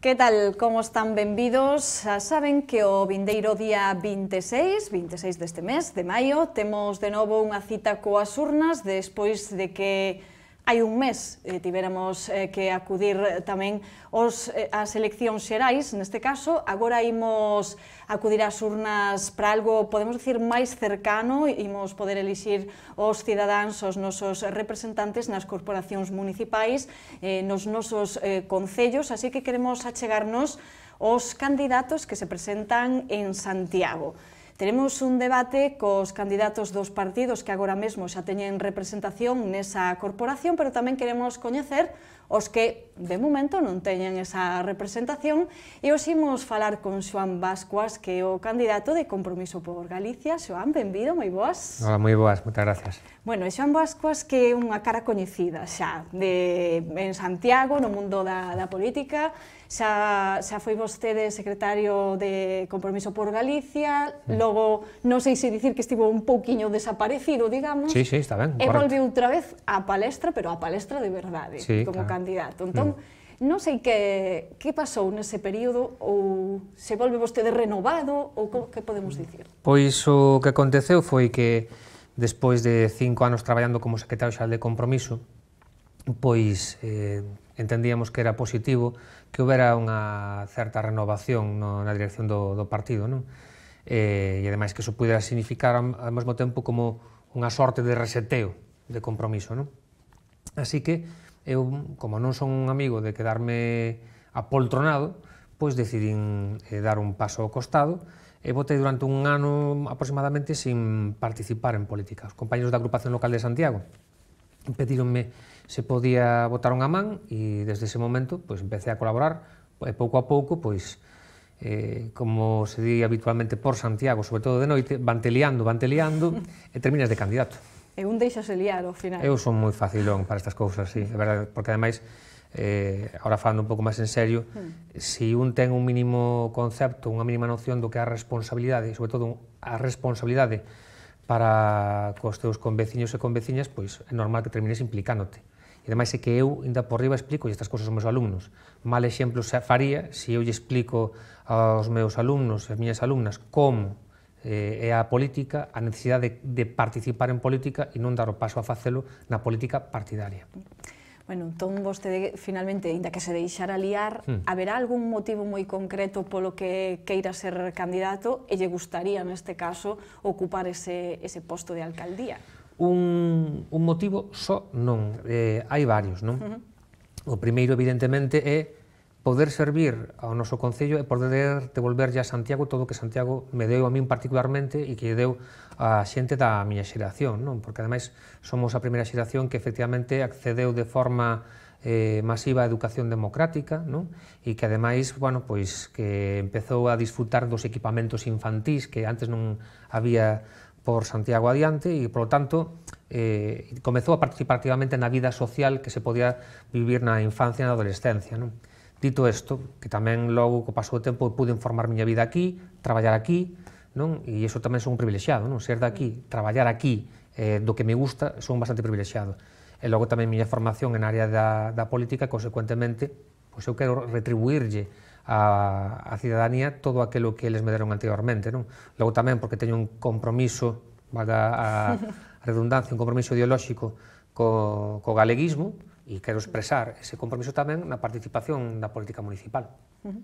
Que tal, como están benvidos? Xa saben que o vindeiro día 26, 26 deste mes de maio, temos de novo unha cita coas urnas despois de que Hai un mes eh, tivéramos eh, que acudir tamén os, eh, as eleccións xerais, neste caso, agora imos acudir ás urnas para algo, podemos dicir, máis cercano, imos poder elixir os cidadáns, os nosos representantes nas corporacións municipais, eh, nos nosos eh, concellos, así que queremos achegarnos os candidatos que se presentan en Santiago. Teremos un debate cos candidatos dos partidos que agora mesmo xa teñen representación nesa corporación, pero tamén queremos coñecer os que, de momento, non teñen esa representación. E os imos falar con Xoan Vascuas, que é o candidato de Compromiso por Galicia. Xoan, benvido, moi boas. Hola, moi boas, moitas gracias. Bueno, e Xoan Vascuas que é unha cara coñecida xa, de, en Santiago, no mundo da, da política, xa, xa foi vostede secretario de Compromiso por Galicia, mm. logo non sei se dicir que estivo un pouquiño desaparecido, digamos. Sí, sí, está ben. E volveu outra vez á palestra, pero á palestra de verdade, sí, como claro. candidato. Entón, mm. non sei que, que pasou nese período, ou se volve vostede renovado, ou co, que podemos mm. dicir? Pois o que aconteceu foi que despois de cinco anos traballando como secretario xeral de Compromiso, pois eh, entendíamos que era positivo que houbera unha certa renovación no, na dirección do, do partido, non? Eh, e ademais que iso pudera significar ao mesmo tempo como unha sorte de reseteo de compromiso, non? Así que eu, como non son un amigo de quedarme apoltronado, pois decidín eh, dar un paso ao costado e votei durante un ano aproximadamente sin participar en política. Os compañeros da agrupación local de Santiago pedíronme se podía botar unha man e desde ese momento pois, empecé a colaborar e pouco a pouco pois eh, como se di habitualmente por Santiago, sobre todo de noite, vanteliando, vanteliando e terminas de candidato. E un deixase liar ao final. Eu son moi facilón para estas cousas, sí, é verdade, porque ademais eh, ahora falando un pouco máis en serio, mm. se si un ten un mínimo concepto, unha mínima noción do que é a responsabilidade, sobre todo a responsabilidade para cos teus conveciños e conveciñas, pois é normal que termines implicándote. E ademais é que eu, ainda por riba, explico estas cousas aos meus alumnos. Mal exemplo se faría se eu lle explico aos meus alumnos e as miñas alumnas como eh, é a política, a necesidade de, de participar en política e non dar o paso a facelo na política partidaria. Bueno, entón vostede finalmente, inda que se deixara liar, hmm. haberá algún motivo moi concreto polo que queira ser candidato e lle gustaría, neste caso, ocupar ese, ese posto de alcaldía? Un, un motivo só non, eh, hai varios, non? Uh -huh. O primeiro, evidentemente, é poder servir ao noso Concello e poder devolverlle a Santiago todo o que Santiago me deu a min particularmente e que deu a xente da miña xeración, non? porque ademais somos a primeira xeración que efectivamente accedeu de forma eh, masiva a educación democrática non? e que ademais bueno, pois, que empezou a disfrutar dos equipamentos infantís que antes non había por Santiago adiante e, polo tanto, eh, comezou a participar activamente na vida social que se podía vivir na infancia e na adolescencia. Non? Dito isto, que tamén logo co paso do tempo pude formar miña vida aquí, traballar aquí, non? E iso tamén son un privilexiado, non? Ser daqui, traballar aquí, eh, do que me gusta, son bastante privilexiado. E logo tamén miña formación en área da, da política, consecuentemente, pois eu quero retribuirlle a, a cidadanía todo aquilo que eles me deron anteriormente, non? Logo tamén porque teño un compromiso, valga a, a redundancia, un compromiso ideolóxico co, co galeguismo, E quero expresar ese compromiso tamén na participación da política municipal. Uh -huh.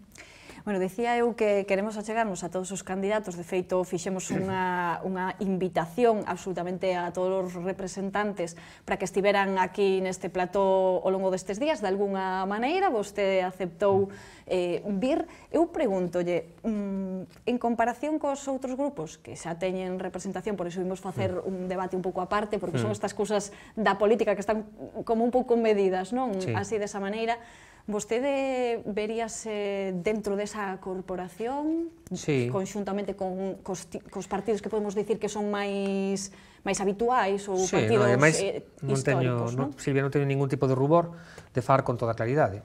Bueno, decía eu que queremos achegarnos a todos os candidatos, de feito fixemos unha, unha invitación absolutamente a todos os representantes para que estiveran aquí neste plató ao longo destes días, de alguna maneira, vostede aceptou eh, vir. Eu pregúntolle, mm, en comparación cos outros grupos que xa teñen representación, por iso vimos facer mm. un debate un pouco aparte, porque son mm. estas cousas da política que están como un pouco medidas, non? Sí. Así desa maneira, Vostede veríase dentro desa corporación, sí. conxuntamente con cos, cos partidos que podemos dicir que son máis máis habituais ou sí, partidos no, ademais, eh, non históricos, teño, non? No, Silvia non teño ningún tipo de rubor de far con toda claridade.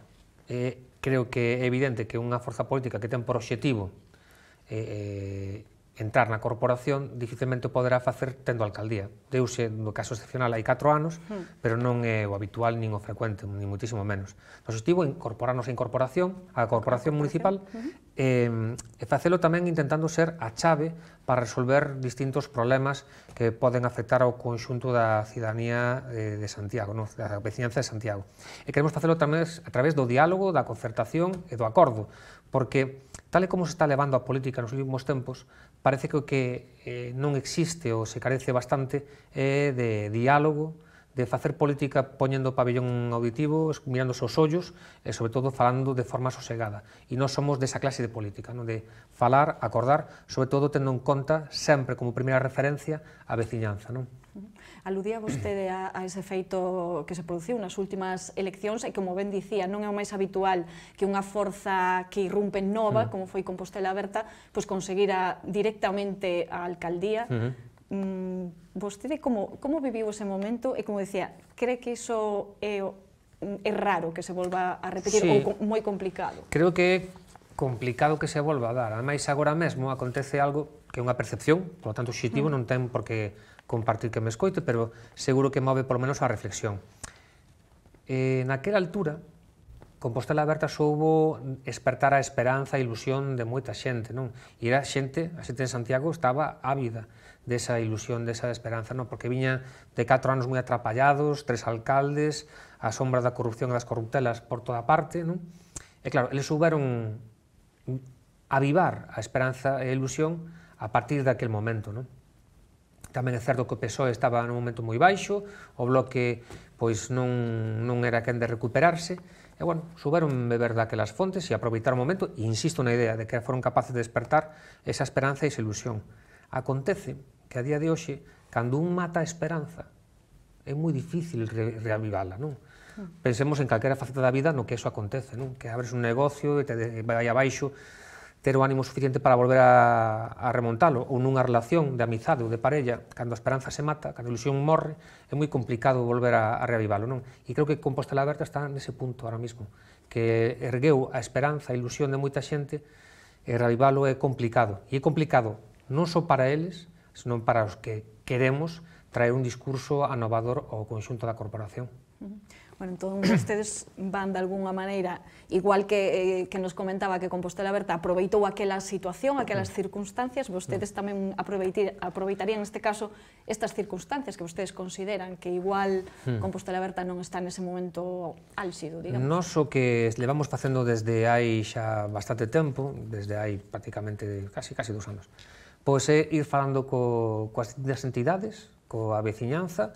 Eh, creo que é evidente que unha forza política que ten por obxectivo eh, eh entrar na corporación dificilmente o poderá facer tendo alcaldía. Deuse, no caso excepcional, hai 4 anos, mm. pero non é o habitual nin o frecuente, nin muitísimo menos. Nos estivo incorporarnos a incorporación, a corporación municipal, mm -hmm. eh, e facelo tamén intentando ser a chave para resolver distintos problemas que poden afectar ao conxunto da cidadanía eh, de Santiago, da vecinanza de Santiago. E queremos facelo tamén a través do diálogo, da concertación e do acordo, porque tal e como se está levando a política nos últimos tempos, parece que o que eh, non existe ou se carece bastante é eh, de diálogo, de facer política poñendo pabellón auditivo, mirando os ollos e, sobre todo, falando de forma sosegada. E non somos desa clase de política, non? de falar, acordar, sobre todo tendo en conta sempre como primeira referencia a veciñanza. Non? Aludía vostede a, a ese feito que se produciu nas últimas eleccións e, como ben dicía, non é o máis habitual que unha forza que irrumpe nova, uh mm. -huh. como foi Compostela Aberta, pois conseguira directamente a alcaldía. Uh mm-hmm. -huh mm, vostede como, como viviu ese momento e como decía, cree que iso é, é raro que se volva a repetir sí. ou moi complicado? Creo que é complicado que se volva a dar. Ademais, agora mesmo acontece algo que é unha percepción, polo tanto, xitivo mm. non ten por que compartir que me escoite, pero seguro que move por menos a reflexión. Eh, naquela altura, Compostela Aberta soubo despertar a esperanza e ilusión de moita xente, non? E era xente, a xente de Santiago estaba ávida desa ilusión, desa esperanza, non? Porque viña de catro anos moi atrapallados, tres alcaldes, a sombra da corrupción e das corruptelas por toda parte, non? E claro, eles souberon avivar a esperanza e a ilusión a partir daquel momento, non? Tamén é certo que o PSOE estaba nun momento moi baixo, o bloque pois non, non era quen de recuperarse, e, bueno, souberon beber daquelas fontes e aproveitar o momento, e insisto na idea de que foron capaces de despertar esa esperanza e esa ilusión. Acontece que a día de hoxe, cando un mata a esperanza, é moi difícil re reavivala, non? Hmm. Pensemos en calquera faceta da vida no que eso acontece, non? Que abres un negocio e te vai abaixo, ter o ánimo suficiente para volver a, a remontalo, ou nunha relación de amizade ou de parella, cando a esperanza se mata, cando a ilusión morre, é moi complicado volver a, a reavivalo, non? E creo que Compostela Aberta está nese punto ahora mismo, que ergueu a esperanza, e ilusión de moita xente, e reavivalo é complicado. E é complicado non só para eles, senón para os que queremos traer un discurso anovador ao conxunto da corporación. Uh -huh. Bueno, entón vostedes van de alguna maneira, igual que, eh, que nos comentaba que Compostela Berta aproveitou aquela situación, aquelas circunstancias, vostedes tamén aproveitarían neste caso estas circunstancias que vostedes consideran que igual Compostela Berta non está nese momento álxido, digamos. Nos o que levamos facendo desde hai xa bastante tempo, desde hai prácticamente casi casi dos anos, pois é ir falando co, coas distintas entidades, coa veciñanza,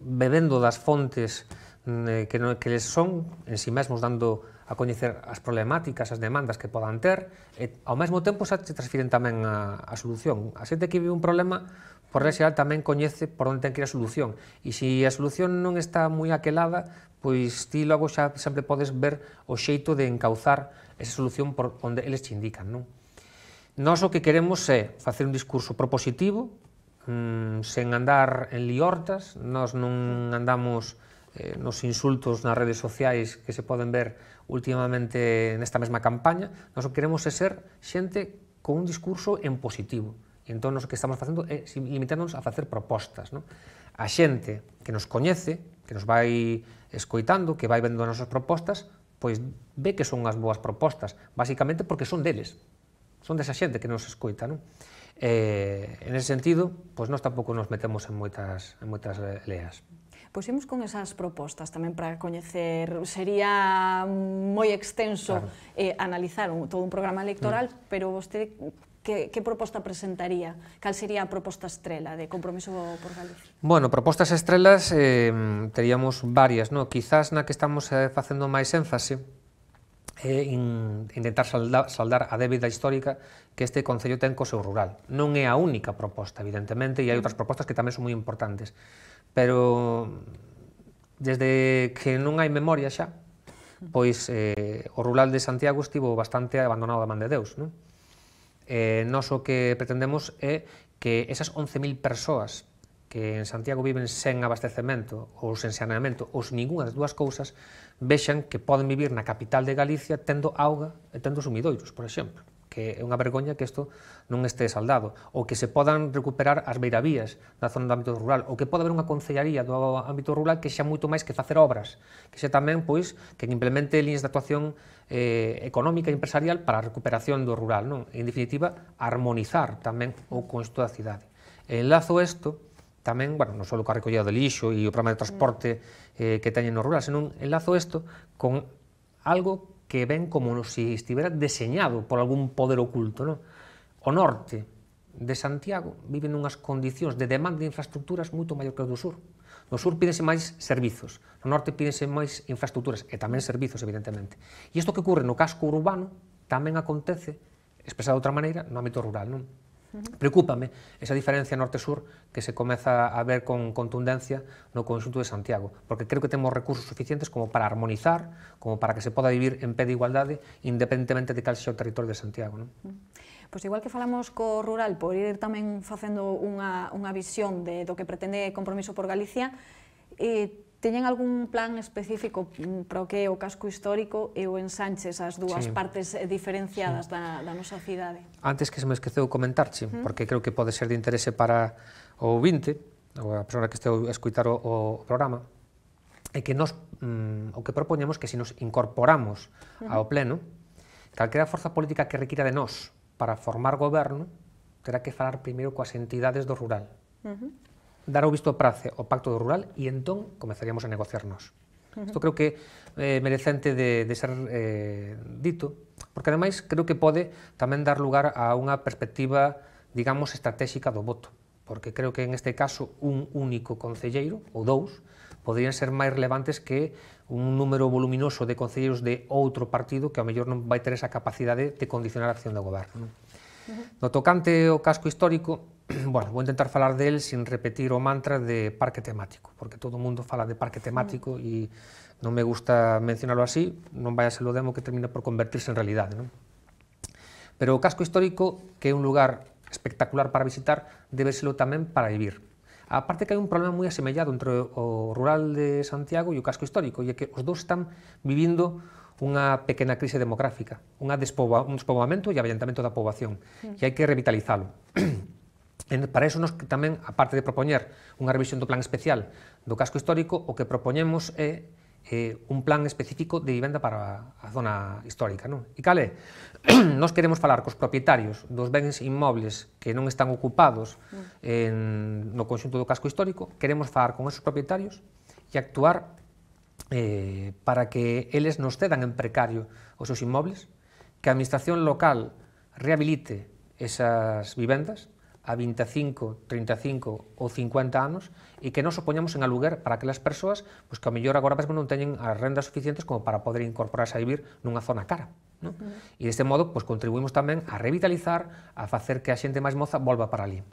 bebendo das fontes Mm, eh, que, no, que les son en si sí mesmos dando a coñecer as problemáticas, as demandas que podan ter, e ao mesmo tempo xa se transfiren tamén a, a solución. A xente que vive un problema, por xeral, tamén coñece por onde ten que ir a solución. E se a solución non está moi aquelada, pois ti logo xa sempre podes ver o xeito de encauzar esa solución por onde eles te indican. Non? Nos o que queremos é facer un discurso propositivo, mmm, sen andar en liortas, nós non andamos eh, nos insultos nas redes sociais que se poden ver últimamente nesta mesma campaña, nós queremos é ser xente con un discurso en positivo. E entón, o que estamos facendo é limitándonos a facer propostas. Non? A xente que nos coñece, que nos vai escoitando, que vai vendo as nosas propostas, pois ve que son as boas propostas, basicamente porque son deles, son desa xente que nos escoita. Non? Eh, en ese sentido, pois nós tampouco nos metemos en moitas, en moitas eh, leas. Pois imos con esas propostas tamén para coñecer. Sería moi extenso claro. eh, analizar un, todo un programa electoral, mm. pero vostede que, que proposta presentaría? Cal sería a proposta estrela de compromiso por Galicia? Bueno, propostas estrelas eh, teríamos varias, no? quizás na que estamos eh, facendo máis énfase é eh, in, intentar saldar, saldar a débida histórica que este Concello ten co seu rural. Non é a única proposta, evidentemente, e hai mm. outras propostas que tamén son moi importantes pero desde que non hai memoria xa, pois eh, o rural de Santiago estivo bastante abandonado da man de Deus. Non? Eh, nos o que pretendemos é que esas 11.000 persoas que en Santiago viven sen abastecemento ou sen saneamento ou sen ninguna das dúas cousas vexan que poden vivir na capital de Galicia tendo auga e tendo sumidoiros, por exemplo que é unha vergoña que isto non este saldado, ou que se podan recuperar as beiravías na zona do ámbito rural, ou que pode haber unha concellaría do ámbito rural que xa moito máis que facer obras, que xa tamén, pois, que implemente líneas de actuación eh, económica e empresarial para a recuperación do rural, non? En definitiva, armonizar tamén o consto da cidade. Enlazo isto, tamén, bueno, non só coa recollida de lixo e o programa de transporte eh, que teñen no rural, senón enlazo isto con algo que ven como se si estivera deseñado por algún poder oculto. Non? O norte de Santiago vive nunhas condicións de demanda de infraestructuras moito maior que o do sur. No sur pídense máis servizos, no norte pídense máis infraestructuras e tamén servizos, evidentemente. E isto que ocurre no casco urbano tamén acontece, expresado de outra maneira, no ámbito rural. Non? Preocúpame esa diferencia norte-sur que se comeza a ver con contundencia no conxunto de Santiago, porque creo que temos recursos suficientes como para armonizar, como para que se poda vivir en pé de igualdade, independentemente de cal xa o territorio de Santiago. Non? Pois igual que falamos co rural, por ir tamén facendo unha, unha visión de, do que pretende Compromiso por Galicia, eh, Teñen algún plan específico mm, para o que é o casco histórico e o ensanche esas dúas sí. partes eh, diferenciadas sí. da, da nosa cidade? Antes que se me esqueceu comentarche, ¿Mm? porque creo que pode ser de interese para o 20, ou a persona que este a escutar o, o programa, é que nos, mm, o que propoñemos que se si nos incorporamos ¿Mm? ao Pleno, calquera forza política que requira de nós para formar goberno terá que falar primeiro coas entidades do rural. Uh -huh dar o visto prace o pacto do rural e entón comezaríamos a negociarnos. Uh -huh. Isto creo que é eh, merecente de, de ser eh, dito, porque ademais creo que pode tamén dar lugar a unha perspectiva, digamos, estratégica do voto, porque creo que en este caso un único concelleiro, ou dous, poderían ser máis relevantes que un número voluminoso de concelleiros de outro partido que ao mellor non vai ter esa capacidade de condicionar a acción do goberno. Non? Uh -huh. No tocante ao casco histórico, bueno, vou intentar falar del sin repetir o mantra de parque temático, porque todo o mundo fala de parque temático e mm. non me gusta mencionalo así, non vai a ser o demo que termina por convertirse en realidade. Non? Pero o casco histórico, que é un lugar espectacular para visitar, debe serlo tamén para vivir. A parte que hai un problema moi asemellado entre o rural de Santiago e o casco histórico, e é que os dous están vivindo unha pequena crise demográfica, unha despoba, un despoboamento e avallentamento da poboación, mm. e hai que revitalizalo. En, para iso nos tamén, aparte de propoñer unha revisión do plan especial do casco histórico, o que propoñemos é eh, un plan específico de vivenda para a zona histórica. Non? E cale, nos queremos falar cos propietarios dos bens inmobles que non están ocupados mm. en, no conxunto do casco histórico, queremos falar con esos propietarios e actuar eh, para que eles nos cedan en precario os seus inmobles, que a administración local rehabilite esas vivendas, a 25, 35 ou 50 anos e que nos opoñamos en aluguer para aquelas persoas pois, que ao mellor agora mesmo non teñen as rendas suficientes como para poder incorporarse a vivir nunha zona cara. No? Uh -huh. E deste modo pois, contribuímos tamén a revitalizar, a facer que a xente máis moza volva para ali.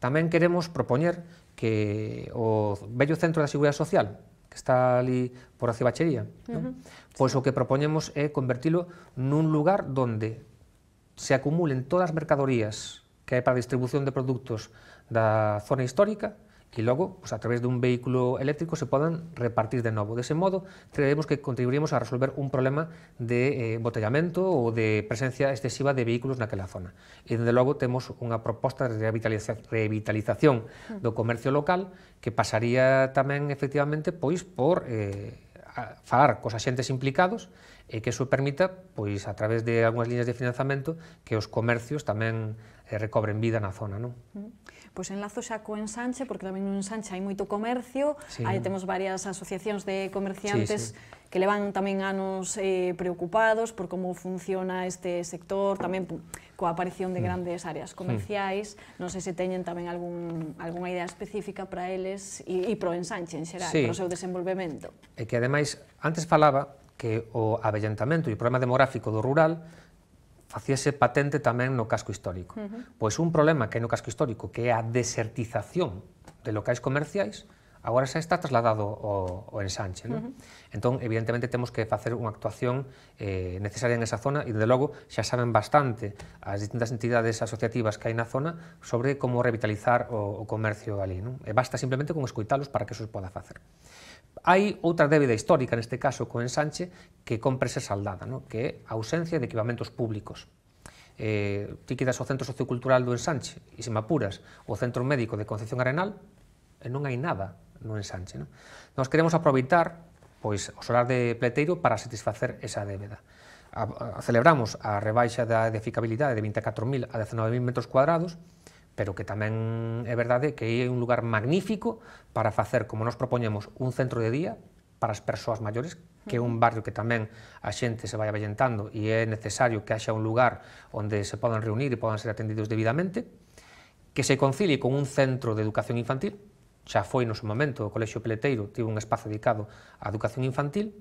Tamén queremos propoñer que o bello centro da Seguridade Social, que está ali por a Cibachería, uh -huh. no? pois o que propoñemos é convertilo nun lugar donde se acumulen todas as mercadorías que é para a distribución de produtos da zona histórica e logo, pues, a través dun vehículo eléctrico, se podan repartir de novo. Dese modo, creemos que contribuiríamos a resolver un problema de eh, botellamento ou de presencia excesiva de vehículos naquela zona. E, dende logo, temos unha proposta de revitaliza revitalización do comercio local que pasaría tamén, efectivamente, pois por eh, falar cos axentes implicados e que iso permita, pois, a través de algunhas líneas de financiamento, que os comercios tamén e recobren vida na zona, non? Mm. Pois enlazo xa co ensanche, porque tamén no ensanche hai moito comercio, sí. aí temos varias asociacións de comerciantes sí, sí. que levan tamén anos eh, preocupados por como funciona este sector, tamén coa aparición de mm. grandes áreas comerciais, non sei se teñen tamén algún, algunha idea específica para eles e, e pro ensanche en xeral, sí. pro seu desenvolvemento. E que ademais, antes falaba que o avellentamento e o problema demográfico do rural facíase patente tamén no casco histórico. Uh -huh. Pois un problema que é no casco histórico, que é a desertización de locais comerciais, agora xa está trasladado ao, ao ensanche. Non? Uh -huh. Entón, evidentemente, temos que facer unha actuación eh, necesaria en esa zona e, de logo, xa saben bastante as distintas entidades asociativas que hai na zona sobre como revitalizar o, o comercio ali. Non? E basta simplemente con escoitalos para que eso se poda facer. Hai outra débeda histórica, neste caso, co ensanche, que compre ser saldada, no? que é a ausencia de equipamentos públicos. Eh, ti quedas o Centro Sociocultural do Ensanche, e se me apuras, o Centro Médico de Concepción Arenal, e non hai nada no Ensanche. No? Nos queremos aproveitar pois, o solar de Pleteiro para satisfacer esa débeda. A, a, celebramos a rebaixa da edificabilidade de 24.000 a 19.000 metros cuadrados, pero que tamén é verdade que é un lugar magnífico para facer, como nos propoñemos, un centro de día para as persoas maiores, que é un barrio que tamén a xente se vai avallentando e é necesario que haxa un lugar onde se podan reunir e podan ser atendidos debidamente, que se concilie con un centro de educación infantil, xa foi no seu momento o Colexio Peleteiro tivo un espazo dedicado á educación infantil,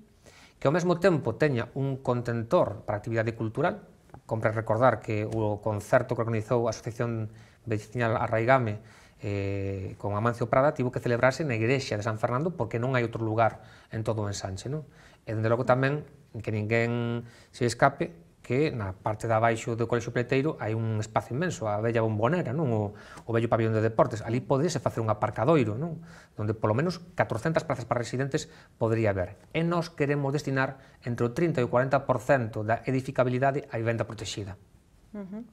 que ao mesmo tempo teña un contentor para actividade cultural, compre recordar que o concerto que organizou a Asociación veciñal Arraigame eh, con Amancio Prada tivo que celebrarse na igrexa de San Fernando porque non hai outro lugar en todo o ensanche. Non? E, dende logo, tamén que ninguén se escape que na parte de abaixo do Colexo Pleteiro hai un espacio inmenso, a bella bombonera, non? O, o bello pabellón de deportes. Ali podese facer un aparcadoiro, non? Donde polo menos 400 plazas para residentes podría haber. E nós queremos destinar entre o 30 e o 40% da edificabilidade á vivenda protegida. Uh -huh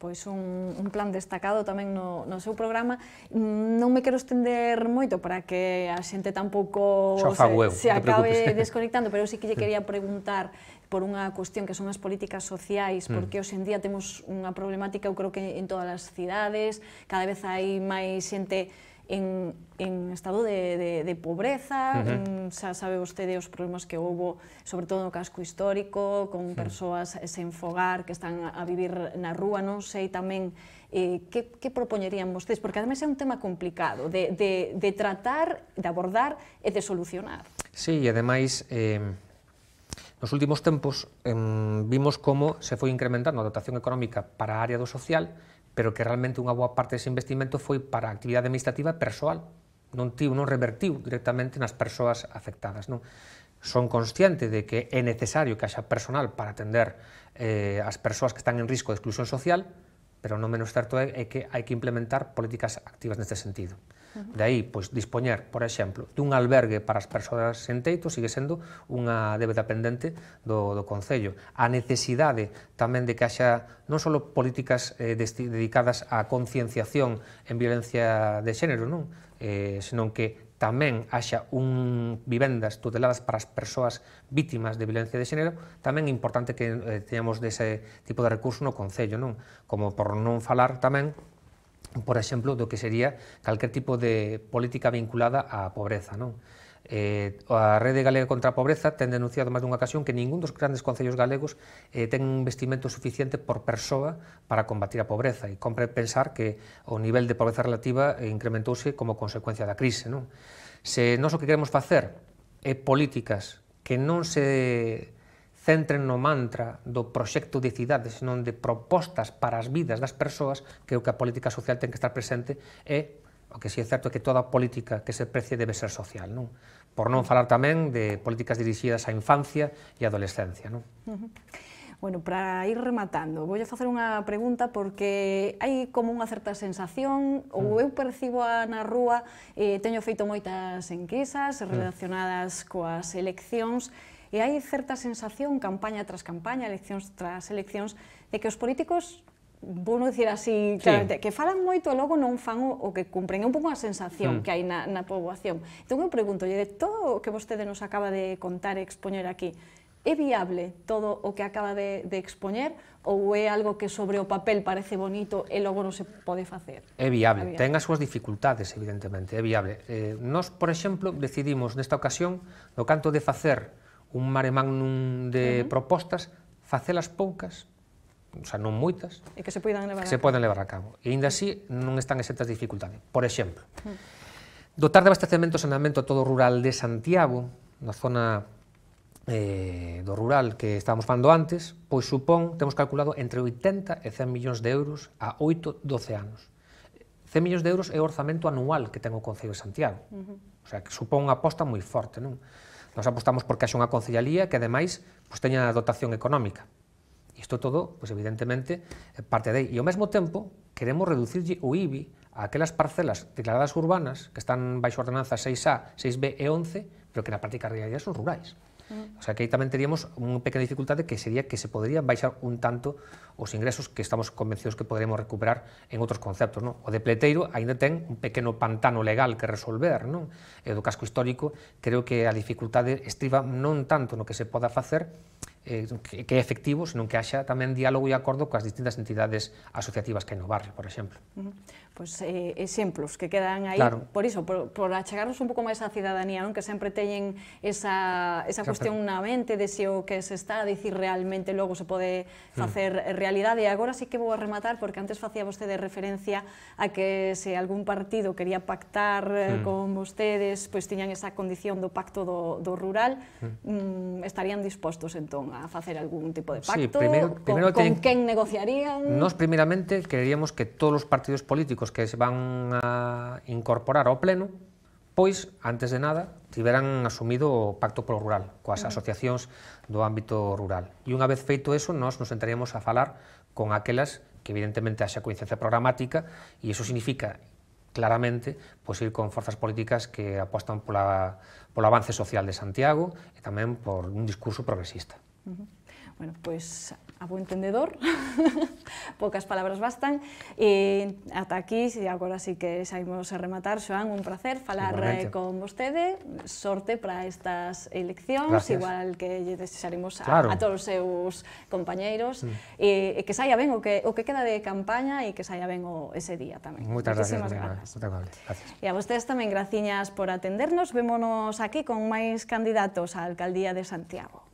pois un, un plan destacado tamén no, no seu programa. Non me quero estender moito para que a xente tampouco se, huevo, se acabe desconectando, pero eu sí que lle quería preguntar por unha cuestión que son as políticas sociais, mm. porque mm. hoxe en día temos unha problemática, eu creo que en todas as cidades, cada vez hai máis xente en, en estado de, de, de pobreza, uh -huh. xa sabe vostede os problemas que houbo, sobre todo no casco histórico, con persoas sen fogar que están a vivir na rúa, non sei tamén eh, que, que propoñerían vostedes, porque ademais é un tema complicado de, de, de tratar, de abordar e de solucionar. Sí, e ademais... Eh... Nos últimos tempos em, vimos como se foi incrementando a dotación económica para a área do social pero que realmente unha boa parte dese investimento foi para a actividade administrativa persoal, non tiu, non revertiu directamente nas persoas afectadas, non? Son consciente de que é necesario que haxa personal para atender eh, as persoas que están en risco de exclusión social, pero non menos certo é, é que hai que implementar políticas activas neste sentido. -huh. De aí, pois, dispoñer, por exemplo, dun albergue para as persoas sen teito sigue sendo unha débeda pendente do, do Concello. A necesidade tamén de que haxa non só políticas eh, dedicadas á concienciación en violencia de xénero, non? Eh, senón que tamén haxa un vivendas tuteladas para as persoas vítimas de violencia de xénero, tamén é importante que eh, teñamos dese tipo de recurso no Concello, non? Como por non falar tamén por exemplo, do que sería calquer tipo de política vinculada á pobreza. Non? Eh, a Rede Galega contra a Pobreza ten denunciado máis dunha ocasión que ningún dos grandes concellos galegos eh, ten un investimento suficiente por persoa para combatir a pobreza e compre pensar que o nivel de pobreza relativa eh, incrementouse como consecuencia da crise. Non? Se nós o que queremos facer é políticas que non se centren no mantra do proxecto de cidades, senón de propostas para as vidas das persoas, creo que a política social ten que estar presente e o que si é certo é que toda política que se precie debe ser social, non? Por non falar tamén de políticas dirixidas á infancia e adolescencia, non? Uh -huh. Bueno, para ir rematando, voulle facer unha pregunta porque hai como unha certa sensación, ou mm. eu percibo a na rúa, eh, teño feito moitas enquisas mm. relacionadas coas eleccións, E hai certa sensación, campaña tras campaña, eleccións tras eleccións, de que os políticos vou non dicir así claramente, sí. que falan moito e logo non fan o, o que cumpren. É un pouco a sensación mm. que hai na, na poboación. Entón eu pregunto, de todo o que vostede nos acaba de contar e expoñer aquí, é viable todo o que acaba de, de expoñer ou é algo que sobre o papel parece bonito e logo non se pode facer? É viable, é viable. ten as súas dificultades, evidentemente, é viable. Eh, nos, por exemplo, decidimos nesta ocasión, no canto de facer un mare magnum de uh -huh. propostas, facelas poucas, o sea, non moitas, e que se poidan levar, que se poden levar a cabo. E aínda así non están exentas de dificultade. Por exemplo, uh mm. -huh. dotar de abastecemento e saneamento todo rural de Santiago, na zona eh, do rural que estábamos falando antes, pois supón, temos calculado, entre 80 e 100 millóns de euros a 8, 12 anos. 100 millóns de euros é o orzamento anual que ten o Concello de Santiago. Uh -huh. O sea, que supón unha aposta moi forte, non? Nos apostamos porque haxe unha concellalía que, ademais, pues, teña dotación económica. Isto todo, pues, evidentemente, parte de aí. E ao mesmo tempo, queremos reducir o IBI a aquelas parcelas declaradas urbanas que están baixo ordenanza 6A, 6B e 11, pero que na práctica realidade son rurais. Mm. O sea que aí tamén teríamos unha pequena dificultade que sería que se podería baixar un tanto os ingresos que estamos convencidos que poderemos recuperar en outros conceptos. Non? O de Pleteiro aínda ten un pequeno pantano legal que resolver. Non? E do casco histórico creo que a dificultade estriba non tanto no que se poda facer, eh, que é efectivo, senón que haxa tamén diálogo e acordo coas distintas entidades asociativas que hai no barrio, por exemplo. Uh -huh. Pois pues, eh, exemplos que quedan aí, claro. por iso, por, por achegarnos un pouco máis á cidadanía, non que sempre teñen esa, esa cuestión na mente de se o que se está a dicir realmente logo se pode mm. facer mm. realidade. E agora sí que vou a rematar, porque antes facía vostede referencia a que se algún partido quería pactar eh, mm. con vostedes, pois pues, tiñan esa condición do pacto do, do rural, mm. mm, estarían dispostos entón a facer algún tipo de pacto? Sí, primeiro, primeiro con, ten... con quen negociarían? Nos, primeramente, queríamos que todos os partidos políticos que se van a incorporar ao Pleno pois, antes de nada, tiveran asumido o pacto polo rural, coas asociacións do ámbito rural. E unha vez feito eso, nós nos sentaríamos a falar con aquelas que evidentemente haxa coincidencia programática e iso significa claramente pois ir con forzas políticas que apostan pola, polo avance social de Santiago e tamén por un discurso progresista. Bueno, pois a buen entendedor, pocas palabras bastan. E ata aquí, agora sí que saímos a rematar, Xoan, un placer falar eh, con vostede. Sorte para estas eleccións, Gracias. igual que lle desexaremos claro. a, todos os seus compañeiros. Mm. E, e que saia ben o que, o que queda de campaña e que saia ben o ese día tamén. Moitas gracias, gracias, grazas. gracias. E a vostedes tamén graciñas por atendernos. Vémonos aquí con máis candidatos á Alcaldía de Santiago.